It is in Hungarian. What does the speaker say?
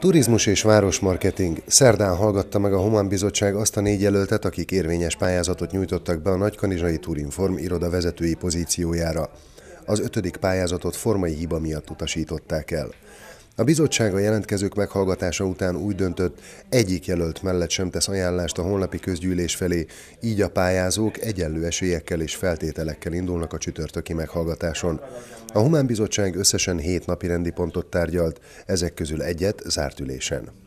Turizmus és városmarketing. Szerdán hallgatta meg a homán Bizottság azt a négy jelöltet, akik érvényes pályázatot nyújtottak be a Nagykanizsai Turinform iroda vezetői pozíciójára. Az ötödik pályázatot formai hiba miatt utasították el. A bizottság a jelentkezők meghallgatása után úgy döntött, egyik jelölt mellett sem tesz ajánlást a honlapi közgyűlés felé, így a pályázók egyenlő esélyekkel és feltételekkel indulnak a csütörtöki meghallgatáson. A Humán Bizottság összesen hét napi rendi pontot tárgyalt, ezek közül egyet zárt ülésen.